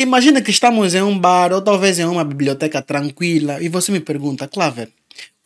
Imagina que estamos em um bar ou talvez em uma biblioteca tranquila e você me pergunta, Claver,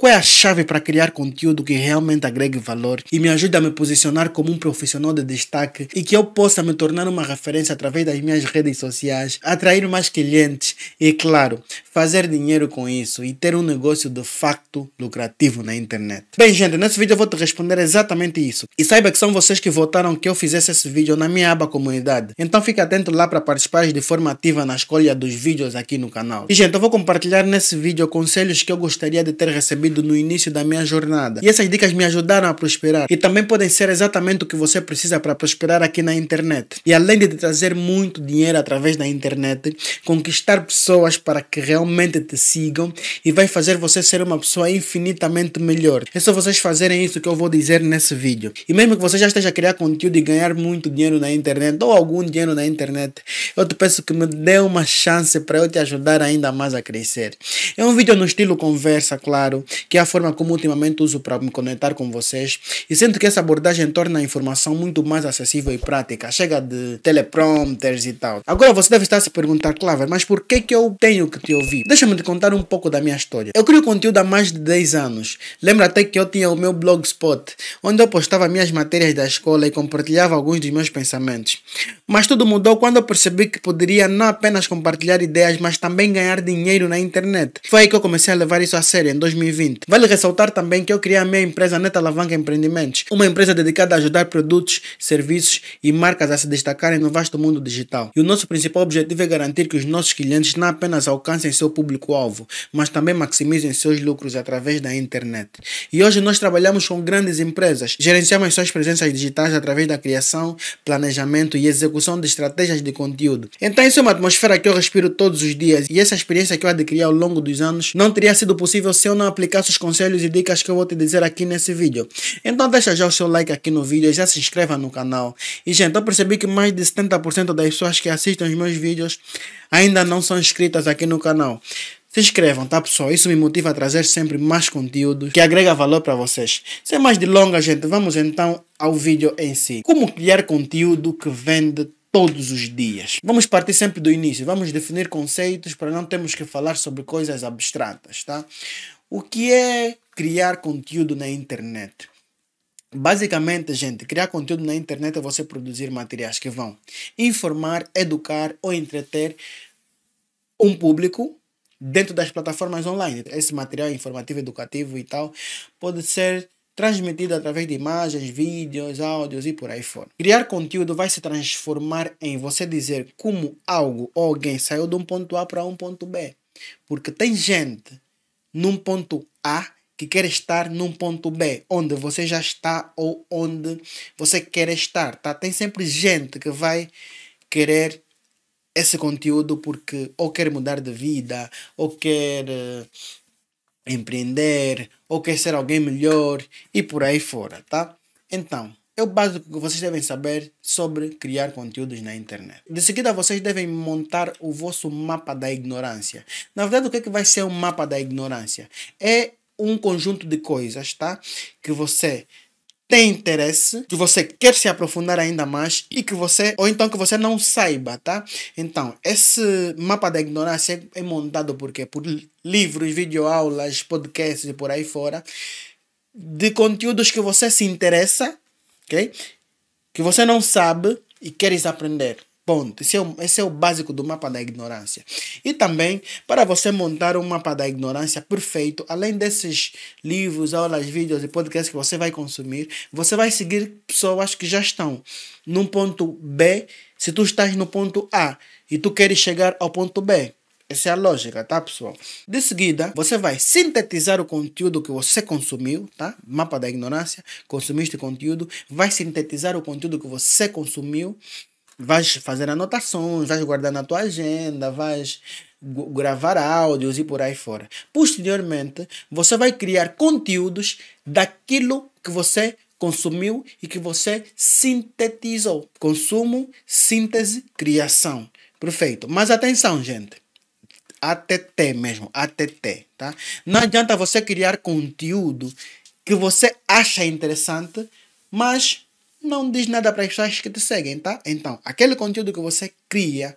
qual é a chave para criar conteúdo que realmente agregue valor e me ajude a me posicionar como um profissional de destaque e que eu possa me tornar uma referência através das minhas redes sociais, atrair mais clientes e, claro, fazer dinheiro com isso e ter um negócio de facto lucrativo na internet? Bem, gente, nesse vídeo eu vou te responder exatamente isso. E saiba que são vocês que votaram que eu fizesse esse vídeo na minha aba comunidade. Então fica atento lá para participar de forma ativa na escolha dos vídeos aqui no canal. E, gente, eu vou compartilhar nesse vídeo conselhos que eu gostaria de ter recebido no início da minha jornada. E essas dicas me ajudaram a prosperar e também podem ser exatamente o que você precisa para prosperar aqui na internet. E além de trazer muito dinheiro através da internet, conquistar pessoas para que realmente te sigam e vai fazer você ser uma pessoa infinitamente melhor. É só vocês fazerem isso que eu vou dizer nesse vídeo. E mesmo que você já esteja a criar conteúdo e ganhar muito dinheiro na internet ou algum dinheiro na internet, eu te peço que me dê uma chance para eu te ajudar ainda mais a crescer. É um vídeo no estilo conversa, claro, que é a forma como ultimamente uso para me conectar com vocês. E sinto que essa abordagem torna a informação muito mais acessível e prática. Chega de teleprompters e tal. Agora você deve estar se perguntar, Claver, mas por que, que eu tenho que te ouvir? Deixa-me te contar um pouco da minha história. Eu crio conteúdo há mais de 10 anos. Lembra até que eu tinha o meu blogspot, onde eu postava minhas matérias da escola e compartilhava alguns dos meus pensamentos. Mas tudo mudou quando eu percebi que poderia não apenas compartilhar ideias, mas também ganhar dinheiro na internet. Foi aí que eu comecei a levar isso a sério em 2020 2020. Vale ressaltar também que eu criei a minha empresa Neta Alavanca Empreendimentos, uma empresa dedicada a ajudar produtos, serviços e marcas a se destacarem no vasto mundo digital. E o nosso principal objetivo é garantir que os nossos clientes não apenas alcancem seu público-alvo, mas também maximizem seus lucros através da internet. E hoje nós trabalhamos com grandes empresas, gerenciamos suas presenças digitais através da criação, planejamento e execução de estratégias de conteúdo. Então, isso é uma atmosfera que eu respiro todos os dias e essa experiência que eu adquiri ao longo dos anos não teria sido possível se eu não aplicasse aplicar os conselhos e dicas que eu vou te dizer aqui nesse vídeo. Então deixa já o seu like aqui no vídeo, já se inscreva no canal. E gente, eu percebi que mais de 70% das pessoas que assistem os meus vídeos ainda não são inscritas aqui no canal. Se inscrevam, tá pessoal? Isso me motiva a trazer sempre mais conteúdo que agrega valor para vocês. Sem mais delongas, gente, vamos então ao vídeo em si. Como criar conteúdo que vende todos os dias. Vamos partir sempre do início, vamos definir conceitos para não termos que falar sobre coisas abstratas, tá? O que é criar conteúdo na internet? Basicamente, gente, criar conteúdo na internet é você produzir materiais que vão informar, educar ou entreter um público dentro das plataformas online. Esse material informativo, educativo e tal pode ser transmitido através de imagens, vídeos, áudios e por aí fora. Criar conteúdo vai se transformar em você dizer como algo ou alguém saiu de um ponto A para um ponto B. Porque tem gente num ponto A que quer estar num ponto B, onde você já está ou onde você quer estar, tá? Tem sempre gente que vai querer esse conteúdo porque ou quer mudar de vida, ou quer uh, empreender, ou quer ser alguém melhor e por aí fora, tá? Então, é o básico que vocês devem saber sobre criar conteúdos na internet. De seguida, vocês devem montar o vosso mapa da ignorância. Na verdade, o que, é que vai ser um mapa da ignorância? É um conjunto de coisas, tá? Que você tem interesse, que você quer se aprofundar ainda mais e que você, ou então que você não saiba, tá? Então, esse mapa da ignorância é montado por quê? Por livros, videoaulas, podcasts e por aí fora, de conteúdos que você se interessa ok? Que você não sabe e queres aprender. Ponto. Esse é, o, esse é o básico do mapa da ignorância. E também, para você montar um mapa da ignorância perfeito, além desses livros, aulas, vídeos e podcasts que você vai consumir, você vai seguir pessoas que já estão num ponto B. Se tu estás no ponto A e tu queres chegar ao ponto B, essa é a lógica, tá, pessoal? De seguida, você vai sintetizar o conteúdo que você consumiu, tá? Mapa da ignorância, consumiste conteúdo, vai sintetizar o conteúdo que você consumiu, vai fazer anotações, vai guardar na tua agenda, vai gravar áudios e por aí fora. Posteriormente, você vai criar conteúdos daquilo que você consumiu e que você sintetizou. Consumo, síntese, criação. Perfeito. Mas atenção, gente. ATT mesmo, ATT, tá? Não adianta você criar conteúdo que você acha interessante, mas não diz nada para as pessoas que te seguem, tá? Então, aquele conteúdo que você cria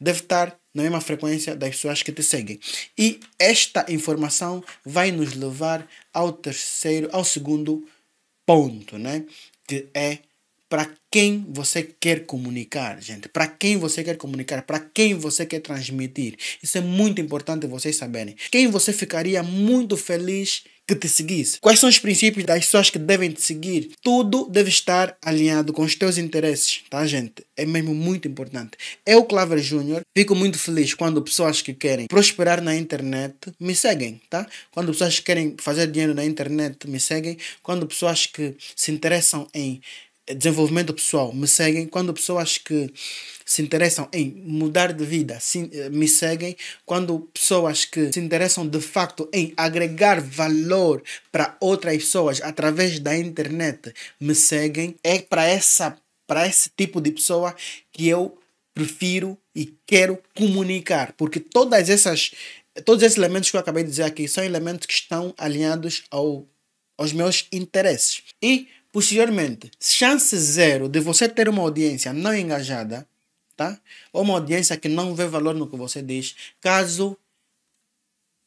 deve estar na mesma frequência das pessoas que te seguem. E esta informação vai nos levar ao terceiro, ao segundo ponto, né? Que é para quem você quer comunicar, gente. Para quem você quer comunicar, para quem você quer transmitir. Isso é muito importante vocês saberem. Quem você ficaria muito feliz que te seguisse. Quais são os princípios das pessoas que devem te seguir? Tudo deve estar alinhado com os teus interesses, tá, gente? É mesmo muito importante. Eu, Claver Júnior, fico muito feliz quando pessoas que querem prosperar na internet me seguem, tá? Quando pessoas que querem fazer dinheiro na internet me seguem. Quando pessoas que se interessam em desenvolvimento pessoal, me seguem quando pessoas que se interessam em mudar de vida, eh, me seguem quando pessoas que se interessam de facto em agregar valor para outras pessoas através da internet, me seguem. É para essa para esse tipo de pessoa que eu prefiro e quero comunicar, porque todas essas todos esses elementos que eu acabei de dizer aqui são elementos que estão alinhados ao, aos meus interesses. E Posteriormente, chance zero de você ter uma audiência não engajada, tá? Ou uma audiência que não vê valor no que você diz, caso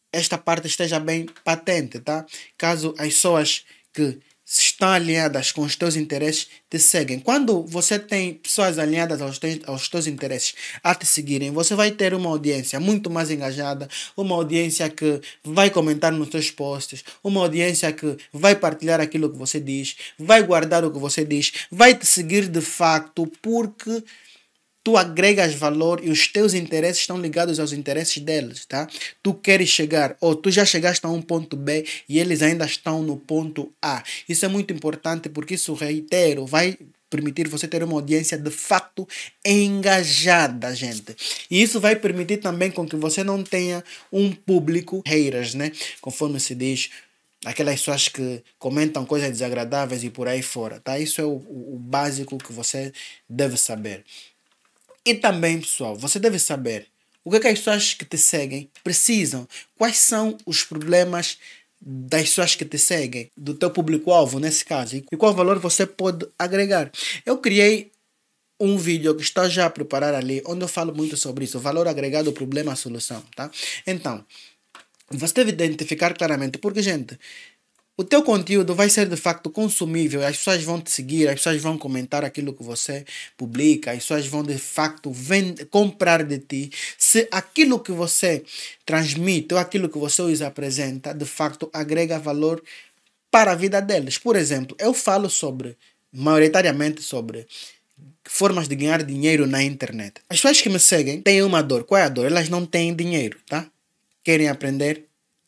esta parte esteja bem patente, tá? Caso as pessoas que se estão alinhadas com os teus interesses, te seguem. Quando você tem pessoas alinhadas aos teus, aos teus interesses a te seguirem, você vai ter uma audiência muito mais engajada, uma audiência que vai comentar nos teus posts, uma audiência que vai partilhar aquilo que você diz, vai guardar o que você diz, vai te seguir de facto, porque tu agregas valor e os teus interesses estão ligados aos interesses deles, tá? Tu queres chegar, ou tu já chegaste a um ponto B e eles ainda estão no ponto A. Isso é muito importante porque isso, reitero, vai permitir você ter uma audiência de fato engajada, gente. E isso vai permitir também com que você não tenha um público haters, né? Conforme se diz, aquelas pessoas que comentam coisas desagradáveis e por aí fora, tá? Isso é o, o básico que você deve saber. E também, pessoal, você deve saber o que, é que as pessoas que te seguem precisam, quais são os problemas das pessoas que te seguem, do teu público-alvo nesse caso, e qual valor você pode agregar. Eu criei um vídeo que estou já a preparar ali, onde eu falo muito sobre isso, valor agregado, problema, solução, tá? Então, você deve identificar claramente, porque, gente, o teu conteúdo vai ser de facto consumível, as pessoas vão te seguir, as pessoas vão comentar aquilo que você publica, as pessoas vão de facto comprar de ti, se aquilo que você transmite ou aquilo que você os apresenta de facto agrega valor para a vida deles. Por exemplo, eu falo sobre, maioritariamente sobre formas de ganhar dinheiro na internet. As pessoas que me seguem têm uma dor. Qual é a dor? Elas não têm dinheiro, tá? Querem aprender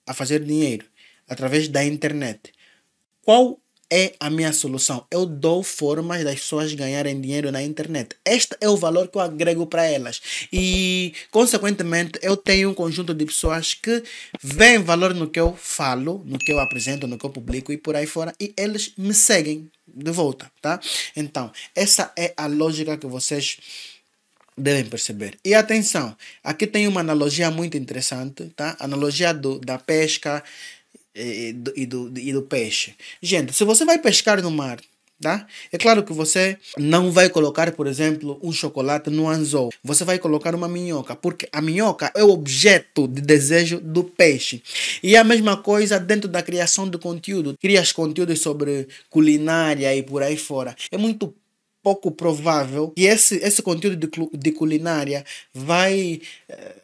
a fazer dinheiro através da internet. Qual é a minha solução? Eu dou formas das pessoas ganharem dinheiro na internet. Este é o valor que eu agrego para elas. E, consequentemente, eu tenho um conjunto de pessoas que veem valor no que eu falo, no que eu apresento, no que eu publico e por aí fora, e eles me seguem de volta, tá? Então, essa é a lógica que vocês devem perceber. E atenção, aqui tem uma analogia muito interessante, tá? Analogia do, da pesca e do, e do, peixe. Gente, se você vai pescar no mar, Tá? É claro que você não vai colocar, por exemplo, um chocolate no anzol. Você vai colocar uma minhoca, porque a minhoca é o objeto de desejo do peixe. E é a mesma coisa dentro da criação de conteúdo. Crias conteúdos sobre culinária e por aí fora. É muito pouco provável que esse, esse conteúdo de, de culinária vai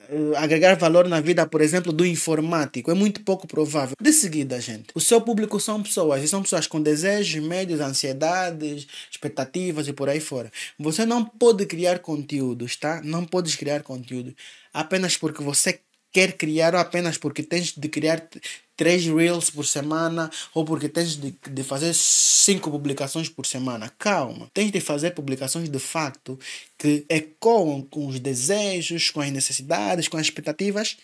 uh, agregar valor na vida, por exemplo, do informático. É muito pouco provável. De seguida, gente, o seu público são pessoas, e são pessoas com desejos, médios, ansiedades, expectativas e por aí fora. Você não pode criar conteúdos, tá? Não podes criar conteúdo apenas porque você quer criar ou apenas porque tens de criar três reels por semana ou porque tens de, de fazer cinco publicações por semana. Calma, tens de fazer publicações de facto que ecoam com os desejos, com as necessidades, com as expectativas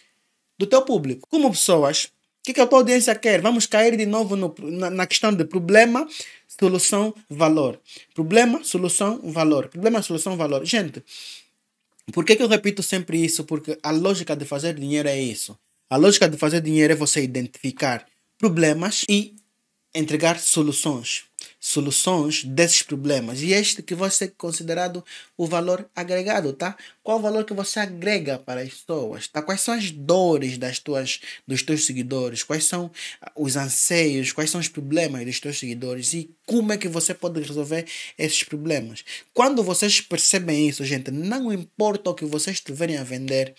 do teu público. Como pessoas, o que, é que a tua audiência quer? Vamos cair de novo no, na, na questão de problema, solução, valor. Problema, solução, valor. Problema, solução, valor. Gente, por que, que eu repito sempre isso? Porque a lógica de fazer dinheiro é isso. A lógica de fazer dinheiro é você identificar problemas e entregar soluções soluções desses problemas. E este que vai ser é considerado o valor agregado, tá? Qual o valor que você agrega para as pessoas, tá? Quais são as dores das tuas, dos teus seguidores? Quais são os anseios? Quais são os problemas dos teus seguidores? E como é que você pode resolver esses problemas? Quando vocês percebem isso, gente, não importa o que vocês estiverem a vender,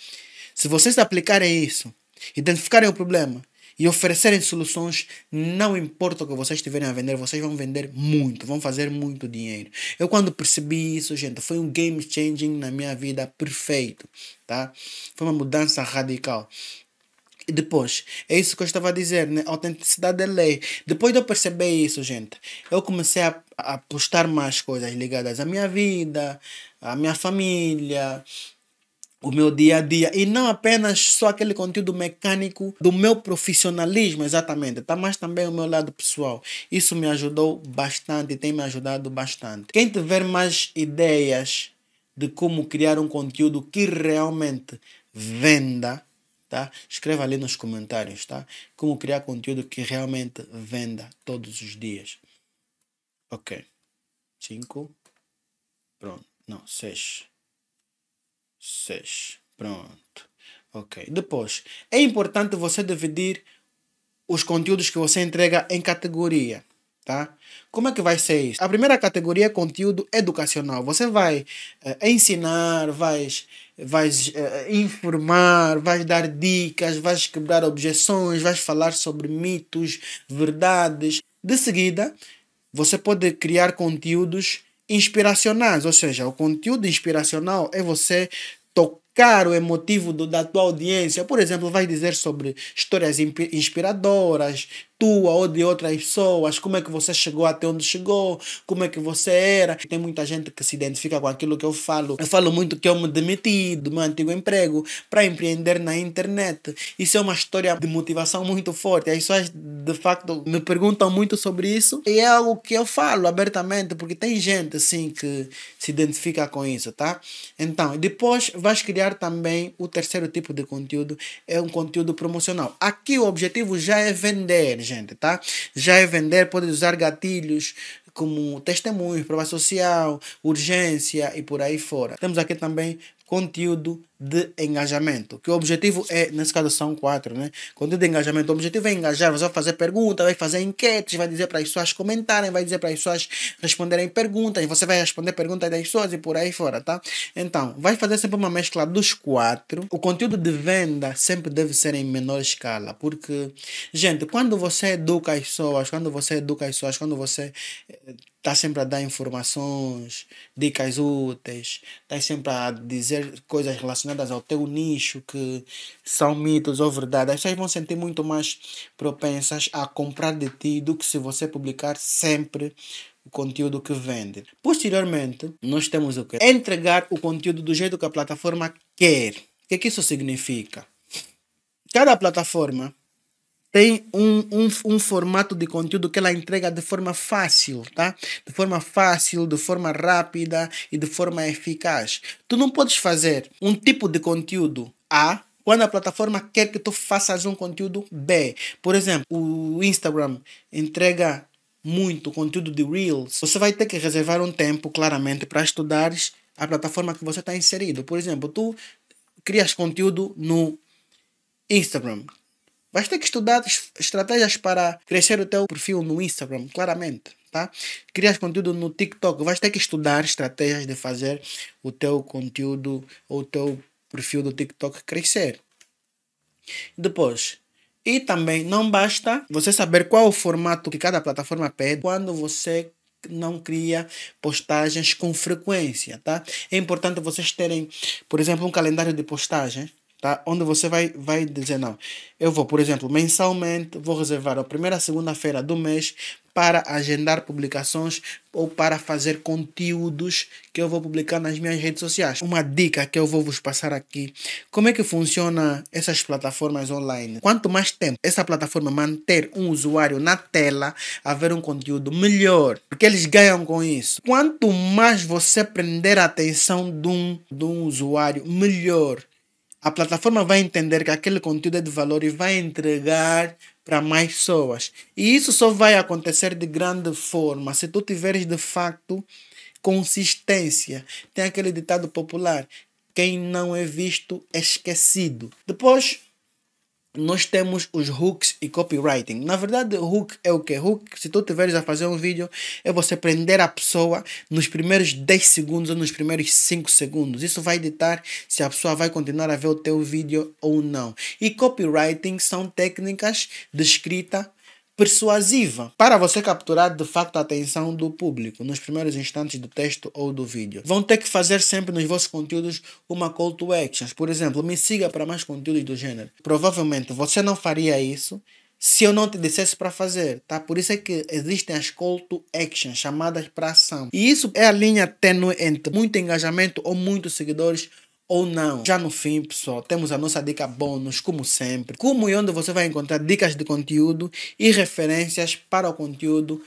se vocês aplicarem isso, identificarem o problema, e oferecerem soluções, não importa o que vocês estiverem a vender, vocês vão vender muito, vão fazer muito dinheiro. Eu quando percebi isso, gente, foi um game changing na minha vida perfeito, tá? Foi uma mudança radical. E depois, é isso que eu estava a dizer, né? Autenticidade é lei. Depois de eu perceber isso, gente, eu comecei a, a postar mais coisas ligadas à minha vida, à minha família, o meu dia a dia e não apenas só aquele conteúdo mecânico do meu profissionalismo, exatamente, tá? mas também o meu lado pessoal. Isso me ajudou bastante, tem me ajudado bastante. Quem tiver mais ideias de como criar um conteúdo que realmente venda, tá? Escreva ali nos comentários, tá? Como criar conteúdo que realmente venda todos os dias. Ok. Cinco. Pronto. Não, seis. 6. Pronto. Ok. Depois, é importante você dividir os conteúdos que você entrega em categoria. Tá? Como é que vai ser isso? A primeira categoria é conteúdo educacional. Você vai eh, ensinar, vai vais uh, informar, vai dar dicas, vai quebrar objeções, vai falar sobre mitos, verdades. De seguida, você pode criar conteúdos inspiracionais, ou seja, o conteúdo inspiracional é você tocar o emotivo do, da tua audiência. Por exemplo, vai dizer sobre histórias inspiradoras, tua ou de outras pessoas, como é que você chegou até onde chegou, como é que você era. Tem muita gente que se identifica com aquilo que eu falo. Eu falo muito que eu me demiti do meu antigo emprego para empreender na internet. Isso é uma história de motivação muito forte. As pessoas, de facto, me perguntam muito sobre isso e é algo que eu falo abertamente porque tem gente, assim, que se identifica com isso, tá? Então, depois vais criar também o terceiro tipo de conteúdo, é um conteúdo promocional. Aqui o objetivo já é vender, gente, tá? Já é vender, pode usar gatilhos como testemunhos, prova social, urgência e por aí fora. Temos aqui também conteúdo de engajamento. Que o objetivo é, nesse caso são quatro, né? Conteúdo de engajamento. O objetivo é engajar, você vai fazer perguntas, vai fazer enquetes, vai dizer para as pessoas comentarem, vai dizer para as pessoas responderem perguntas, você vai responder perguntas das pessoas e por aí fora, tá? Então, vai fazer sempre uma mescla dos quatro. O conteúdo de venda sempre deve ser em menor escala, porque, gente, quando você educa as pessoas, quando você educa as pessoas, quando você eh, está sempre a dar informações, dicas úteis, está sempre a dizer coisas relacionadas ao teu nicho que são mitos ou verdade. As pessoas vão sentir muito mais propensas a comprar de ti do que se você publicar sempre o conteúdo que vende. Posteriormente, nós temos o que? Entregar o conteúdo do jeito que a plataforma quer. O que, é que isso significa? Cada plataforma tem um, um, um formato de conteúdo que ela entrega de forma fácil, tá? De forma fácil, de forma rápida e de forma eficaz. Tu não podes fazer um tipo de conteúdo A quando a plataforma quer que tu faças um conteúdo B. Por exemplo, o Instagram entrega muito conteúdo de Reels. Você vai ter que reservar um tempo, claramente, para estudar a plataforma que você está inserido. Por exemplo, tu crias conteúdo no Instagram, Vais ter que estudar estratégias para crescer o teu perfil no Instagram, claramente. Tá? Crias conteúdo no TikTok, vais ter que estudar estratégias de fazer o teu conteúdo ou o teu perfil do TikTok crescer. Depois, e também não basta você saber qual o formato que cada plataforma pede quando você não cria postagens com frequência, tá? É importante vocês terem, por exemplo, um calendário de postagem tá? Onde você vai, vai dizer, não, eu vou, por exemplo, mensalmente, vou reservar a primeira segunda-feira do mês para agendar publicações ou para fazer conteúdos que eu vou publicar nas minhas redes sociais. Uma dica que eu vou vos passar aqui, como é que funciona essas plataformas online? Quanto mais tempo essa plataforma manter um usuário na tela, haver um conteúdo melhor, porque eles ganham com isso. Quanto mais você prender a atenção de um, de um usuário, melhor a plataforma vai entender que aquele conteúdo é de valor e vai entregar para mais pessoas. E isso só vai acontecer de grande forma se tu tiveres de facto consistência. Tem aquele ditado popular: quem não é visto é esquecido. Depois nós temos os hooks e copywriting. Na verdade, hook é o que? Hook, se tu tiveres a fazer um vídeo, é você prender a pessoa nos primeiros 10 segundos ou nos primeiros 5 segundos. Isso vai ditar se a pessoa vai continuar a ver o teu vídeo ou não. E copywriting são técnicas de escrita persuasiva para você capturar de facto a atenção do público nos primeiros instantes do texto ou do vídeo. Vão ter que fazer sempre nos vossos conteúdos uma call to actions. Por exemplo, me siga para mais conteúdos do gênero. Provavelmente você não faria isso se eu não te dissesse para fazer, tá? Por isso é que existem as call to action, chamadas para ação. E isso é a linha tênue entre muito engajamento ou muitos seguidores ou não. Já no fim, pessoal, temos a nossa dica bônus, como sempre, como e onde você vai encontrar dicas de conteúdo e referências para o conteúdo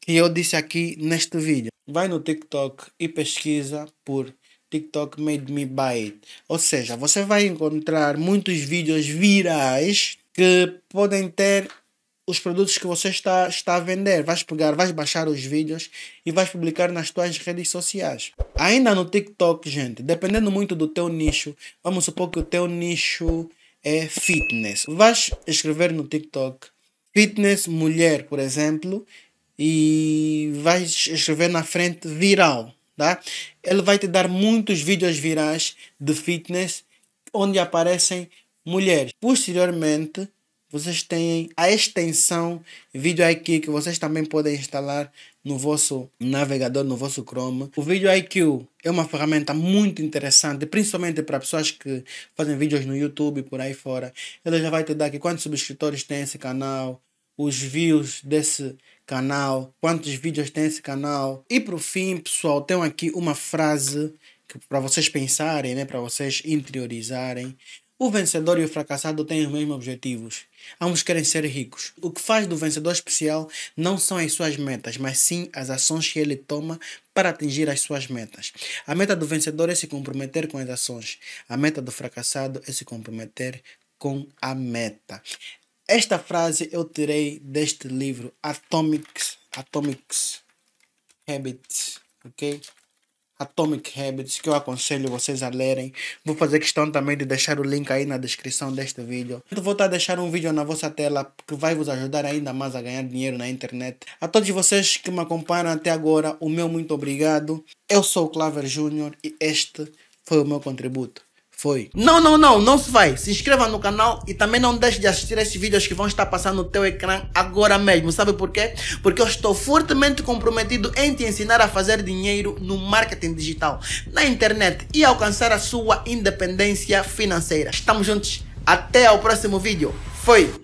que eu disse aqui neste vídeo. Vai no TikTok e pesquisa por TikTok Made Me Buy It. Ou seja, você vai encontrar muitos vídeos virais que podem ter os produtos que você está, está a vender. Vais pegar, vais baixar os vídeos e vais publicar nas tuas redes sociais. Ainda no TikTok, gente, dependendo muito do teu nicho, vamos supor que o teu nicho é fitness. Vais escrever no TikTok fitness mulher, por exemplo, e vais escrever na frente viral, tá? Ele vai te dar muitos vídeos virais de fitness onde aparecem mulheres. Posteriormente, vocês têm a extensão VideoIQ IQ que vocês também podem instalar no vosso navegador, no vosso Chrome. O VideoIQ IQ é uma ferramenta muito interessante, principalmente para pessoas que fazem vídeos no YouTube e por aí fora. Ele já vai te dar aqui quantos subscritores tem esse canal, os views desse canal, quantos vídeos tem esse canal. E por fim, pessoal, tenho aqui uma frase para vocês pensarem, né, para vocês interiorizarem. O vencedor e o fracassado têm os mesmos objetivos. Ambos querem ser ricos. O que faz do vencedor especial não são as suas metas, mas sim as ações que ele toma para atingir as suas metas. A meta do vencedor é se comprometer com as ações. A meta do fracassado é se comprometer com a meta. Esta frase eu tirei deste livro Atomics, Atomics Habits, ok? Atomic Habits, que eu aconselho vocês a lerem. Vou fazer questão também de deixar o link aí na descrição deste vídeo. Eu vou estar deixar um vídeo na vossa tela que vai vos ajudar ainda mais a ganhar dinheiro na internet. A todos vocês que me acompanham até agora, o meu muito obrigado. Eu sou o Claver Júnior e este foi o meu contributo. Foi. Não, não, não, não se vai. Se inscreva no canal e também não deixe de assistir esses vídeos que vão estar passando no teu ecrã agora mesmo. Sabe por quê? Porque eu estou fortemente comprometido em te ensinar a fazer dinheiro no marketing digital, na internet e alcançar a sua independência financeira. Estamos juntos. Até ao próximo vídeo. Foi.